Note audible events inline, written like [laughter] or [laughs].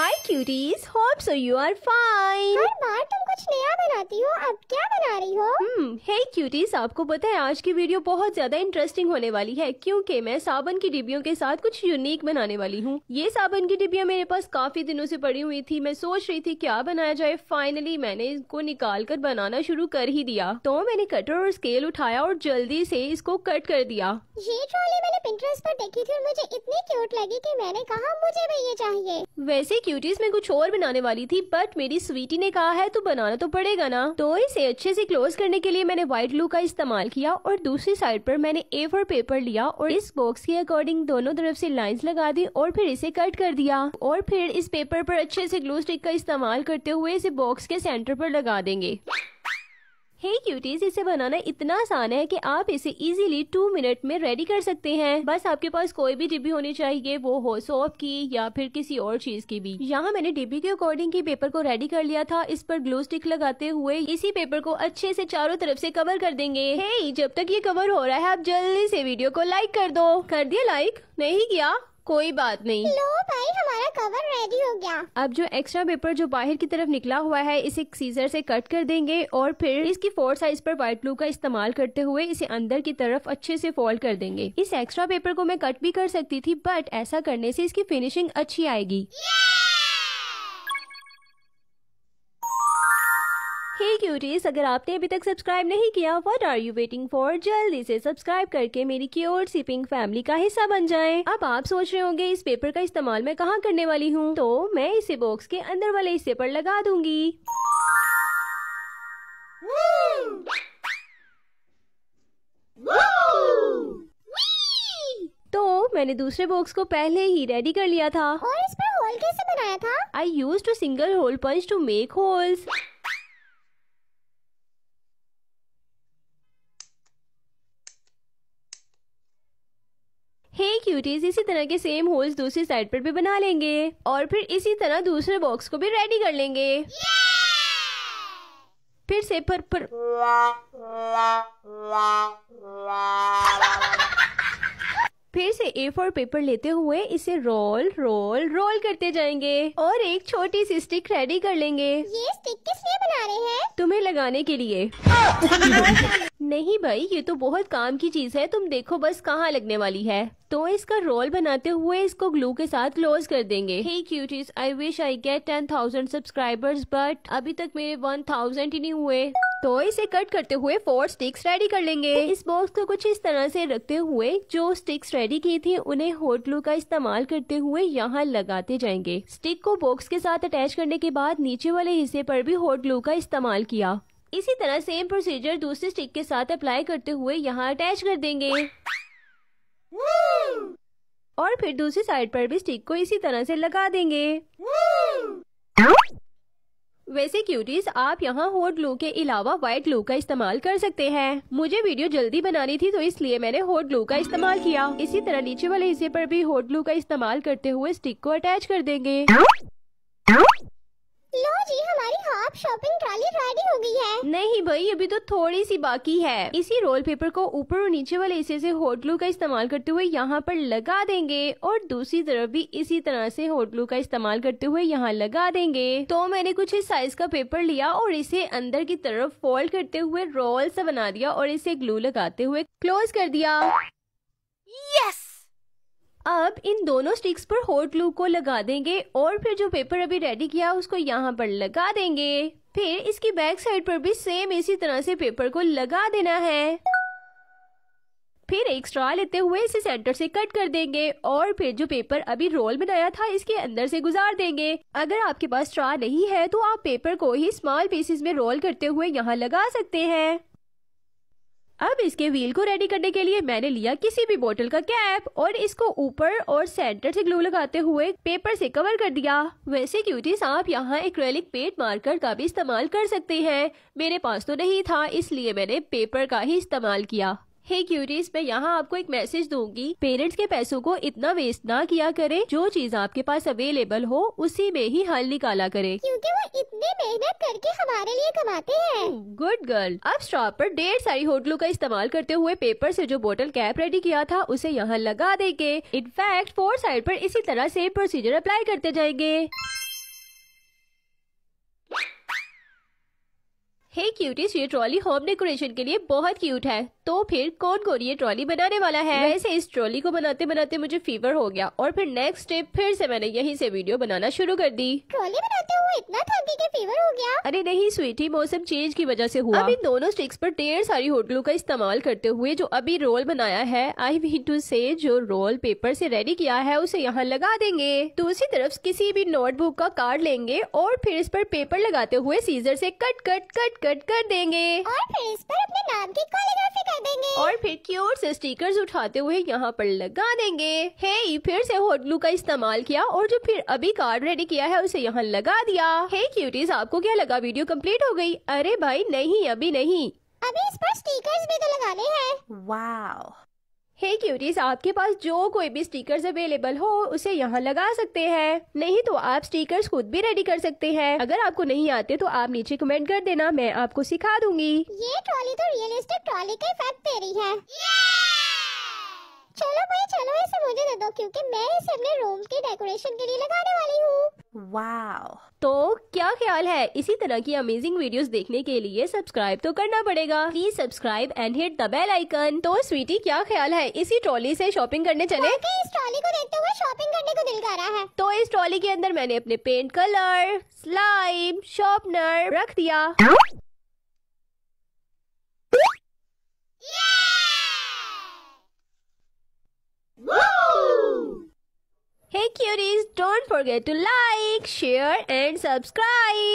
Hi cuties, hope so you are fine. हर बार तुम कुछ नया बनाती हो अब क्या बना रही हो हम्म हे क्यूरीज आपको पता है आज की वीडियो बहुत ज्यादा इंटरेस्टिंग होने वाली है क्योंकि मैं साबन की डिब्बियों के साथ कुछ यूनिक बनाने वाली हूँ ये साबन की डिब्बियाँ मेरे पास काफी दिनों से पड़ी हुई थी मैं सोच रही थी क्या बनाया जाए फाइनली मैंने इसको निकाल कर बनाना शुरू कर ही दिया तो मैंने कटर और स्केल उठाया और जल्दी से इसको कट कर दिया ये ट्रॉली मैंने Pinterest पर देखी थी और मुझे इतनी क्यूट लगी कि मैंने कहा मुझे भी ये चाहिए वैसे क्यूटीज में कुछ और बनाने वाली थी बट मेरी स्वीटी ने कहा है तो बनाना तो पड़ेगा ना तो इसे अच्छे से क्लोज करने के लिए मैंने व्हाइट ग्लू का इस्तेमाल किया और दूसरी साइड पर मैंने ए फोर पेपर लिया और इस बॉक्स के अकॉर्डिंग दोनों तरफ से लाइंस लगा दी और फिर इसे कट कर दिया और फिर इस पेपर पर अच्छे से ग्लू स्टिक का इस्तेमाल करते हुए इसे बॉक्स के सेंटर पर लगा देंगे हे hey क्यूटीज इसे बनाना इतना आसान है कि आप इसे इजीली टू मिनट में रेडी कर सकते हैं बस आपके पास कोई भी डिब्बी होनी चाहिए वो हो सोप की या फिर किसी और चीज की भी यहाँ मैंने डिब्बी के अकॉर्डिंग की पेपर को रेडी कर लिया था इस पर ग्लू स्टिक लगाते हुए इसी पेपर को अच्छे से चारों तरफ से कवर कर देंगे हे hey, जब तक ये कवर हो रहा है आप जल्दी से वीडियो को लाइक कर दो कर दिया लाइक नहीं किया कोई बात नहीं लो भाई हमारा कवर रेडी हो गया अब जो एक्स्ट्रा पेपर जो बाहर की तरफ निकला हुआ है इसे सीजर से कट कर देंगे और फिर इसकी फोर साइज पर व्हाइट ग्लू का इस्तेमाल करते हुए इसे अंदर की तरफ अच्छे से फोल्ड कर देंगे इस एक्स्ट्रा पेपर को मैं कट भी कर सकती थी बट ऐसा करने से इसकी फिनिशिंग अच्छी आएगी yeah! क्यूटीज अगर आपने अभी तक सब्सक्राइब नहीं किया what are you waiting for जल्दी से सब्सक्राइब करके मेरी क्योर सिपिंग फैमिली का हिस्सा बन जाए अब आप सोच रहे होंगे इस पेपर का इस्तेमाल मैं कहाँ करने वाली हूँ तो मैं इसे बॉक्स के अंदर वाले हिस्से पर लगा दूंगी तो मैंने दूसरे बॉक्स को पहले ही रेडी कर लिया था और इस पर होल कैसे बनाया था I use two single hole punch to make holes cuties इसी तरह के सेम होल्स दूसरी साइड पर भी बना लेंगे और फिर इसी तरह दूसरे बॉक्स को भी रेडी कर लेंगे फिर से पर पर फिर से ए फॉर पेपर लेते हुए इसे रोल रोल रोल करते जाएंगे और एक छोटी सी स्टिक रेडी कर लेंगे ये स्टिक किस लिए बना रहे हैं तुम्हें लगाने के लिए [laughs] नहीं भाई ये तो बहुत काम की चीज़ है तुम देखो बस कहाँ लगने वाली है तो इसका रोल बनाते हुए इसको ग्लू के साथ क्लोज कर देंगे hey cuties I wish I get ten thousand subscribers but अभी तक मेरे वन थाउजेंड ही नहीं हुए तो इसे कट करते हुए फोर स्टिक्स रेडी कर लेंगे तो इस बॉक्स को कुछ इस तरह से रखते हुए जो स्टिक्स रेडी की थी उन्हें हॉट ग्लू का इस्तेमाल करते हुए यहाँ लगाते जाएंगे स्टिक को बॉक्स के साथ अटैच करने के बाद नीचे वाले हिस्से पर भी हॉट ग्लू का इस्तेमाल किया इसी तरह सेम प्रोसीजर दूसरे स्टिक के साथ अप्लाई करते हुए यहाँ अटैच कर देंगे और फिर दूसरी साइड पर भी स्टिक को इसी तरह से लगा देंगे वैसे क्यूटीज आप यहाँ होट ग्लू के अलावा व्हाइट ग्लू का इस्तेमाल कर सकते हैं मुझे वीडियो जल्दी बनानी थी तो इसलिए मैंने होट ग्लू का इस्तेमाल किया इसी तरह नीचे वाले हिस्से पर भी होट ग्लू का इस्तेमाल करते हुए स्टिक को अटैच कर देंगे अब शॉपिंग ट्रॉली रेडी हो गई है नहीं भाई अभी तो थोड़ी सी बाकी है इसी रोल पेपर को ऊपर और नीचे वाले हिस्से से होटलू का इस्तेमाल करते हुए यहाँ पर लगा देंगे और दूसरी तरफ भी इसी तरह से होटलू का इस्तेमाल करते हुए यहाँ लगा देंगे तो मैंने कुछ इस साइज का पेपर लिया और इसे अंदर की तरफ फोल्ड करते हुए रोल सा बना दिया और इसे ग्लू लगाते हुए क्लोज कर दिया यस yes! अब इन दोनों स्टिक्स पर हॉट ग्लू को लगा देंगे और फिर जो पेपर अभी रेडी किया उसको यहाँ पर लगा देंगे फिर इसकी बैक साइड पर भी सेम इसी तरह से पेपर को लगा देना है फिर एक स्ट्रॉ लेते हुए इसे सेंटर से कट कर देंगे और फिर जो पेपर अभी रोल बनाया था इसके अंदर से गुजार देंगे अगर आपके पास स्ट्रॉ नहीं है तो आप पेपर को ही स्मॉल पीसेस में रोल करते हुए यहाँ लगा सकते हैं अब इसके व्हील को रेडी करने के लिए मैंने लिया किसी भी बोतल का कैप और इसको ऊपर और सेंटर से ग्लू लगाते हुए पेपर से कवर कर दिया वैसे क्यूटीज आप यहाँ एक्रेलिक पेंट मार्कर का भी इस्तेमाल कर सकते हैं मेरे पास तो नहीं था इसलिए मैंने पेपर का ही इस्तेमाल किया हे क्यूरीज मैं यहाँ आपको एक मैसेज दूंगी पेरेंट्स के पैसों को इतना वेस्ट ना किया करे जो चीज आपके पास अवेलेबल हो उसी में ही हल निकाला करे क्योंकि वो इतनी मेहनत करके हमारे लिए कमाते हैं गुड गर्ल अब स्टॉप पर डेढ़ सारी होटलों का इस्तेमाल करते हुए पेपर से जो बोतल कैप रेडी किया था उसे यहाँ लगा देंगे इनफैक्ट फोर साइड पर इसी तरह सेम प्रोसीजर अप्लाई करते जाएंगे हे क्यूटीज ये ट्रॉली होम डेकोरेशन के लिए बहुत क्यूट है तो फिर कौन कौन ये ट्रॉली बनाने वाला है वैसे इस ट्रॉली को बनाते बनाते मुझे फीवर हो गया और फिर नेक्स्ट डे फिर से मैंने यहीं से वीडियो बनाना शुरू कर दी ट्रॉली बनाते हुए इतना गई कि फीवर हो गया अरे नहीं स्वीटी मौसम चेंज की वजह से हुआ अब इन दोनों स्टिक्स पर ढेर सारी होटलों का इस्तेमाल करते हुए जो अभी रोल बनाया है आई वी टू से जो रोल पेपर से रेडी किया है उसे यहाँ लगा देंगे दूसरी तरफ किसी भी नोटबुक का कार्ड लेंगे और फिर इस पर पेपर लगाते हुए सीजर से कट कट कट कट कर देंगे और फिर इस पर अपने नाम की कैलीग्राफी कर देंगे और फिर क्योर से स्टिकर्स उठाते हुए यहाँ पर लगा देंगे हे फिर से हॉट ग्लू का इस्तेमाल किया और जो फिर अभी कार्ड रेडी किया है उसे यहाँ लगा दिया हे क्यूटीज आपको क्या लगा वीडियो कम्प्लीट हो गयी अरे भाई नहीं अभी नहीं अभी इस पर स्टिकर्स भी तो लगाने हैं वाह हे hey क्यूटीज आपके पास जो कोई भी स्टिकर्स अवेलेबल हो उसे यहाँ लगा सकते हैं नहीं तो आप स्टिकर्स खुद भी रेडी कर सकते हैं अगर आपको नहीं आते तो आप नीचे कमेंट कर देना मैं आपको सिखा दूंगी ये ट्रॉली तो रियलिस्टिक ट्रॉली का इफेक्ट दे रही है चलो भाई चलो इसे मुझे दे दो क्योंकि मैं इसे अपने रूम की डेकोरेशन के लिए लगाने वाली हूँ वाओ तो क्या ख्याल है इसी तरह की अमेजिंग वीडियोस देखने के लिए सब्सक्राइब तो करना पड़ेगा please subscribe and hit the bell icon तो स्वीटी क्या ख्याल है इसी ट्रॉली से शॉपिंग करने चले हाँ, इस ट्रॉली को देखते हुए शॉपिंग करने को दिल कर रहा है तो इस ट्रॉली के अंदर मैंने अपने पेंट कलर स्लाइम शॉर्पनर रख दिया forget to like, share and subscribe.